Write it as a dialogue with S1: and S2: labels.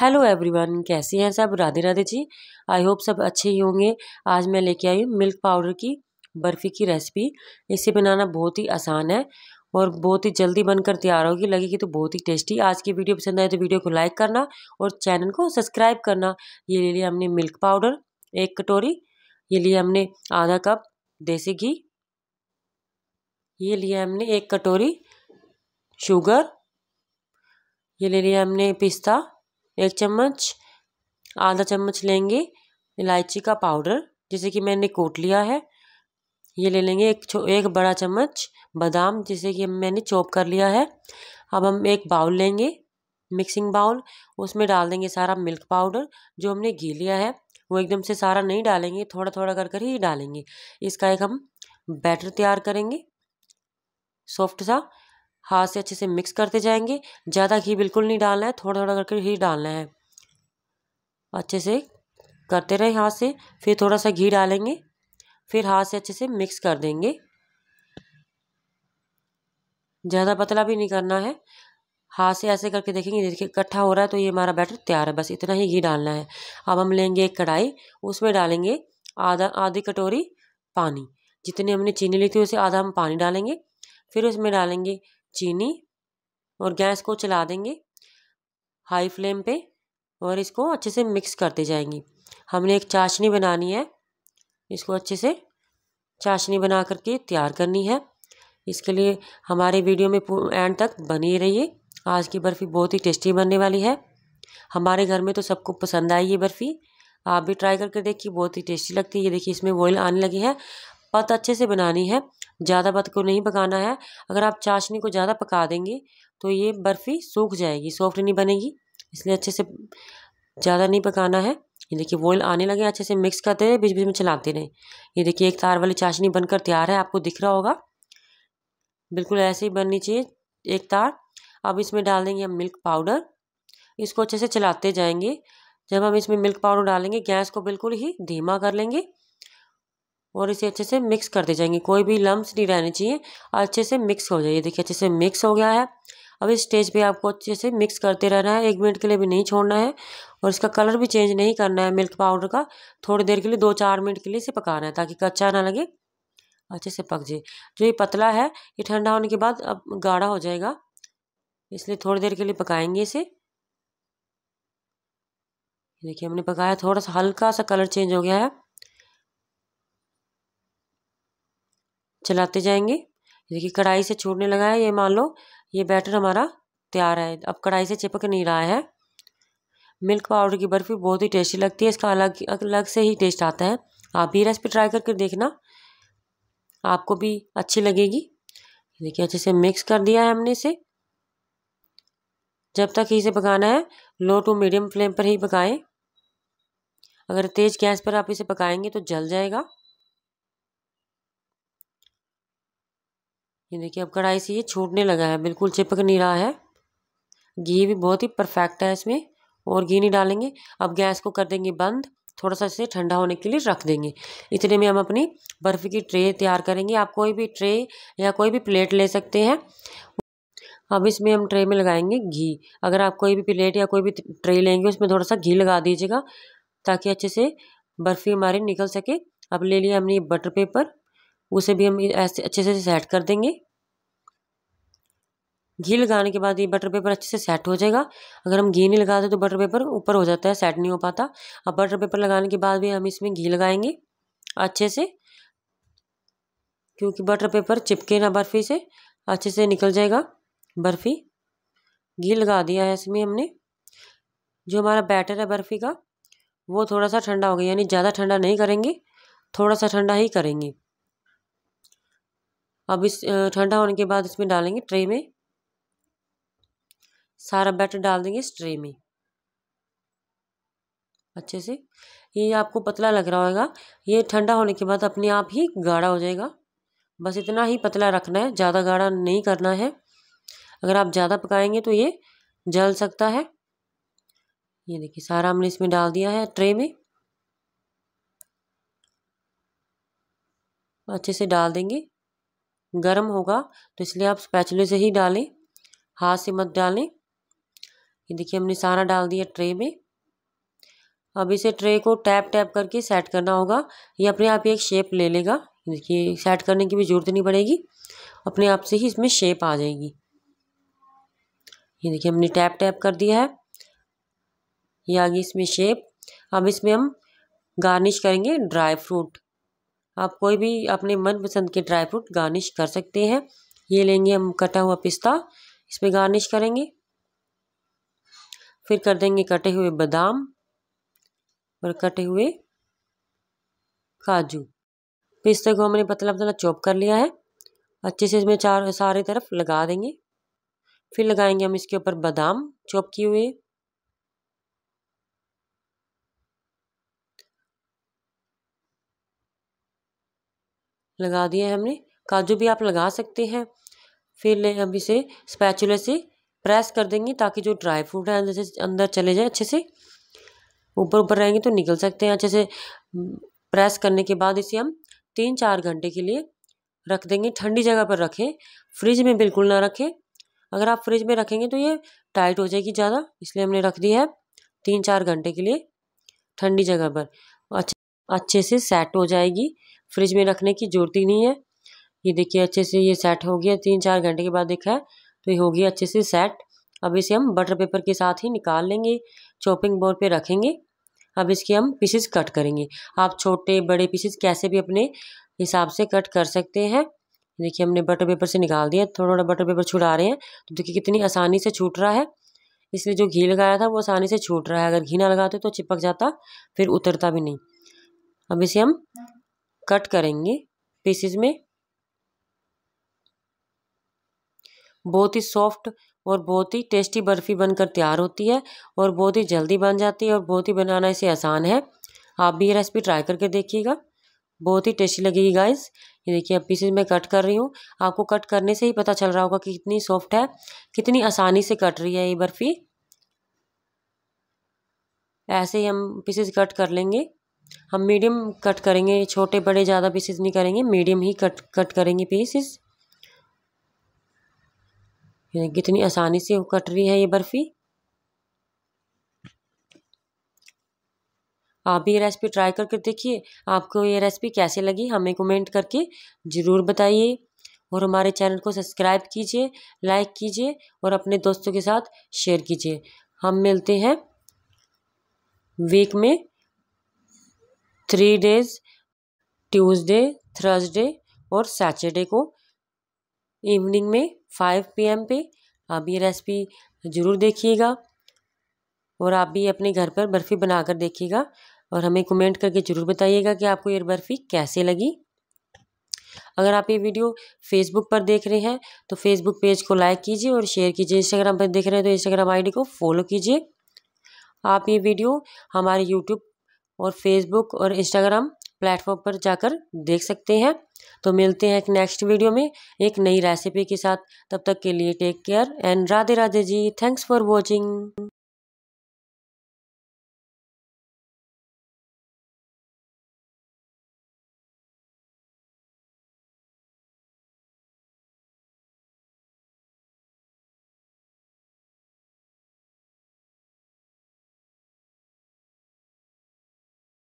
S1: hello everyone कैसे हैं सब राधे राधे जी आई होप सब अच्छे ही होंगे आज मैं लेके आई हूँ मिल्क पाउडर की बर्फ़ी की रेसिपी इसे बनाना बहुत ही आसान है और बहुत ही जल्दी बनकर तैयार होगी लगेगी तो बहुत ही टेस्टी आज की वीडियो पसंद आए तो वीडियो को लाइक करना और चैनल को सब्सक्राइब करना ये ले लिया हमने मिल्क पाउडर एक कटोरी ये लिया हमने आधा कप देसी घी ये लिया हमने एक कटोरी शुगर ये ले लिया हमने पिस्ता एक चम्मच आधा चम्मच लेंगे इलायची का पाउडर जिसे कि मैंने कोट लिया है ये ले लेंगे एक एक बड़ा चम्मच बादाम जिसे कि मैंने चॉप कर लिया है अब हम एक बाउल लेंगे मिक्सिंग बाउल उसमें डाल देंगे सारा मिल्क पाउडर जो हमने घी लिया है वो एकदम से सारा नहीं डालेंगे थोड़ा थोड़ा कर कर ही डालेंगे इसका एक हम बैटर तैयार करेंगे सॉफ्ट सा हाथ से अच्छे से मिक्स करते जाएंगे ज़्यादा घी बिल्कुल नहीं डालना है थोड़ा थोड़ा करके ही डालना है अच्छे से करते रहे हाथ से फिर थोड़ा सा घी डालेंगे फिर हाथ से अच्छे से मिक्स कर देंगे ज़्यादा पतला भी नहीं करना है हाथ से ऐसे करके देखेंगे देखिए इकट्ठा हो रहा है तो ये हमारा बैटर तैयार है बस इतना ही घी डालना है अब हम लेंगे एक कढ़ाई उसमें डालेंगे आधा आधी कटोरी पानी जितनी हमने चीनी ली थी उसे आधा हम पानी डालेंगे फिर उसमें डालेंगे चीनी और गैस को चला देंगे हाई फ्लेम पे और इसको अच्छे से मिक्स करते जाएंगे हमने एक चाशनी बनानी है इसको अच्छे से चाशनी बना करके तैयार करनी है इसके लिए हमारे वीडियो में एंड तक बनी रहिए आज की बर्फ़ी बहुत ही टेस्टी बनने वाली है हमारे घर में तो सबको पसंद आई ये बर्फ़ी आप भी ट्राई करके देखिए बहुत ही टेस्टी लगती है ये देखिए इसमें वॉयल आने लगी है पत अच्छे से बनानी है ज़्यादा पत को नहीं पकाना है अगर आप चाशनी को ज़्यादा पका देंगे तो ये बर्फ़ी सूख जाएगी सॉफ्ट नहीं बनेगी इसलिए अच्छे से ज़्यादा नहीं पकाना है ये देखिए बॉयल आने लगे अच्छे से मिक्स करते रहे बीच बीच में चलाते रहे ये देखिए एक तार वाली चाशनी बनकर तैयार है आपको दिख रहा होगा बिल्कुल ऐसे ही बननी चाहिए एक तार अब इसमें डाल देंगे हम मिल्क पाउडर इसको अच्छे से चलाते जाएंगे जब हम इसमें मिल्क पाउडर डालेंगे गैस को बिल्कुल ही धीमा कर लेंगे और इसे अच्छे से मिक्स करते जाएंगे कोई भी लम्ब नहीं रहने चाहिए अच्छे से मिक्स हो जाइए देखिए अच्छे से मिक्स हो गया है अब इस स्टेज पे आपको अच्छे से मिक्स करते रहना है एक मिनट के लिए भी नहीं छोड़ना है और इसका कलर भी चेंज नहीं करना है मिल्क पाउडर का थोड़ी देर के लिए दो चार मिनट के लिए इसे पकाना है ताकि कच्चा ना लगे अच्छे से पक जाए जो ये पतला है ये ठंडा होने के बाद अब गाढ़ा हो जाएगा इसलिए थोड़ी देर के लिए पकाएंगे इसे देखिए हमने पकाया थोड़ा सा हल्का सा कलर चेंज हो गया है चलाते जाएंगे देखिए कढ़ाई से छूटने लगा है ये मान लो ये बैटर हमारा तैयार है अब कढ़ाई से चिपक नहीं रहा है मिल्क पाउडर की बर्फ़ी बहुत ही टेस्टी लगती है इसका अलग अलग से ही टेस्ट आता है आप भी रेसिपी ट्राई करके देखना आपको भी अच्छी लगेगी देखिए अच्छे से मिक्स कर दिया है हमने इसे जब तक इसे पकाना है लो टू मीडियम फ्लेम पर ही पकाएं अगर तेज़ गैस पर आप इसे पकाएंगे तो जल जाएगा ये देखिए अब कढ़ाई से ये छूटने लगा है बिल्कुल चिपक नहीं रहा है घी भी बहुत ही परफेक्ट है इसमें और घी नहीं डालेंगे अब गैस को कर देंगे बंद थोड़ा सा इसे ठंडा होने के लिए रख देंगे इतने में हम अपनी बर्फ़ी की ट्रे तैयार करेंगे आप कोई भी ट्रे या कोई भी प्लेट ले सकते हैं अब इसमें हम ट्रे में लगाएंगे घी अगर आप कोई भी प्लेट या कोई भी ट्रे लेंगे उसमें थोड़ा सा घी लगा दीजिएगा ताकि अच्छे से बर्फ़ी हमारी निकल सके अब ले लिया हमने बटर पेपर उसे भी हम ऐसे अच्छे से सेट कर देंगे घी लगाने के बाद ये बटर पेपर अच्छे से सेट हो जाएगा अगर हम घी नहीं लगाते तो बटर पेपर ऊपर हो जाता है सेट नहीं हो पाता अब बटर पेपर लगाने के बाद भी हम इसमें घी लगाएंगे अच्छे से क्योंकि बटर पेपर चिपके ना बर्फ़ी से अच्छे से निकल जाएगा बर्फ़ी घी लगा दिया है इसमें हमने जो हमारा बैटर है बर्फ़ी का वो थोड़ा सा ठंडा हो गया यानी ज़्यादा ठंडा नहीं करेंगे थोड़ा सा ठंडा ही करेंगे अब इस ठंडा होने के बाद इसमें डालेंगे ट्रे में सारा बैटर डाल देंगे इस ट्रे में अच्छे से ये आपको पतला लग रहा होगा ये ठंडा होने के बाद अपने आप ही गाढ़ा हो जाएगा बस इतना ही पतला रखना है ज़्यादा गाढ़ा नहीं करना है अगर आप ज़्यादा पकाएंगे तो ये जल सकता है ये देखिए सारा हमने इसमें डाल दिया है ट्रे में अच्छे से डाल देंगे गर्म होगा तो इसलिए आप स्पैचुले से ही डालें हाथ से मत डालें ये देखिए हमने सारा डाल दिया ट्रे में अब इसे ट्रे को टैप टैप करके सेट करना होगा ये अपने आप ही एक शेप ले लेगा देखिए सेट करने की भी ज़रूरत नहीं पड़ेगी अपने आप से ही इसमें शेप आ जाएगी ये देखिए हमने टैप टैप कर दिया है ये आ गई इसमें शेप अब इसमें हम गार्निश करेंगे ड्राई फ्रूट आप कोई भी अपने मनपसंद के ड्राई फ्रूट गार्निश कर सकते हैं ये लेंगे हम कटा हुआ पिस्ता इसमें गार्निश करेंगे फिर कर देंगे कटे हुए बादाम और कटे हुए काजू पिस्ते को हमने पतला पतला चॉप कर लिया है अच्छे से इसमें चार सारे तरफ लगा देंगे फिर लगाएंगे हम इसके ऊपर बादाम चॉप किए हुए लगा दिया है हमने काजू भी आप लगा सकते हैं फिर हम इसे स्पैचुले से प्रेस कर देंगे ताकि जो ड्राई फ्रूट है अंदर से अंदर चले जाए अच्छे से ऊपर ऊपर रहेंगे तो निकल सकते हैं अच्छे से प्रेस करने के बाद इसे हम तीन चार घंटे के लिए रख देंगे ठंडी जगह पर रखें फ्रिज में बिल्कुल ना रखें अगर आप फ्रिज में रखेंगे तो ये टाइट हो जाएगी ज़्यादा इसलिए हमने रख दी है तीन चार घंटे के लिए ठंडी जगह पर अच्छा अच्छे से सेट हो जाएगी फ्रिज में रखने की ज़रूरत ही नहीं है ये देखिए अच्छे से ये सेट हो गया तीन चार घंटे के बाद देखा है तो ये हो गया अच्छे से सेट अब इसे हम बटर पेपर के साथ ही निकाल लेंगे चॉपिंग बोर्ड पे रखेंगे अब इसके हम पीसेस कट करेंगे आप छोटे बड़े पीसेस कैसे भी अपने हिसाब से कट कर सकते हैं देखिए हमने बटर पेपर से निकाल दिया थोड़ा थोड़ा बटर पेपर छुड़ा रहे हैं तो देखिए कितनी आसानी से छूट रहा है इसलिए जो घी लगाया था वो आसानी से छूट रहा है अगर घी ना लगाते तो चिपक जाता फिर उतरता भी नहीं अब इसे हम कट करेंगे पीसीज में बहुत ही सॉफ्ट और बहुत ही टेस्टी बर्फ़ी बनकर तैयार होती है और बहुत ही जल्दी बन जाती है और बहुत ही बनाना इसे आसान है आप भी ये रेसिपी ट्राई करके देखिएगा बहुत ही टेस्टी लगेगी गाइस ये देखिए अब पीसेज मैं कट कर रही हूँ आपको कट करने से ही पता चल रहा होगा कि कितनी सॉफ्ट है कितनी आसानी से कट रही है ये बर्फ़ी ऐसे ही हम पीसेज कट कर लेंगे हम मीडियम कट करेंगे छोटे बड़े ज़्यादा पीसेस नहीं करेंगे मीडियम ही कट कट करेंगे पीसेस कितनी आसानी से कट रही है ये बर्फ़ी आप भी ये रेसिपी ट्राई करके देखिए आपको ये रेसिपी कैसे लगी हमें कमेंट करके ज़रूर बताइए और हमारे चैनल को सब्सक्राइब कीजिए लाइक कीजिए और अपने दोस्तों के साथ शेयर कीजिए हम मिलते हैं वीक में थ्री डेज ट्यूसडे थर्सडे और सैटरडे को इवनिंग में फाइव पीएम पे आप ये रेसिपी ज़रूर देखिएगा और आप भी अपने घर पर बर्फ़ी बनाकर देखिएगा और हमें कमेंट करके ज़रूर बताइएगा कि आपको ये बर्फ़ी कैसे लगी अगर आप ये वीडियो फेसबुक पर देख रहे हैं तो फेसबुक पेज को लाइक कीजिए और शेयर कीजिए इंस्टाग्राम पर देख रहे हैं तो इंस्टाग्राम आईडी को फॉलो कीजिए आप ये वीडियो हमारे यूट्यूब और फेसबुक और इंस्टाग्राम प्लेटफॉर्म पर जाकर देख सकते हैं तो मिलते हैं एक नेक्स्ट वीडियो में एक नई रेसिपी के साथ तब तक के लिए take care and Radhe Radhe ji thanks for watching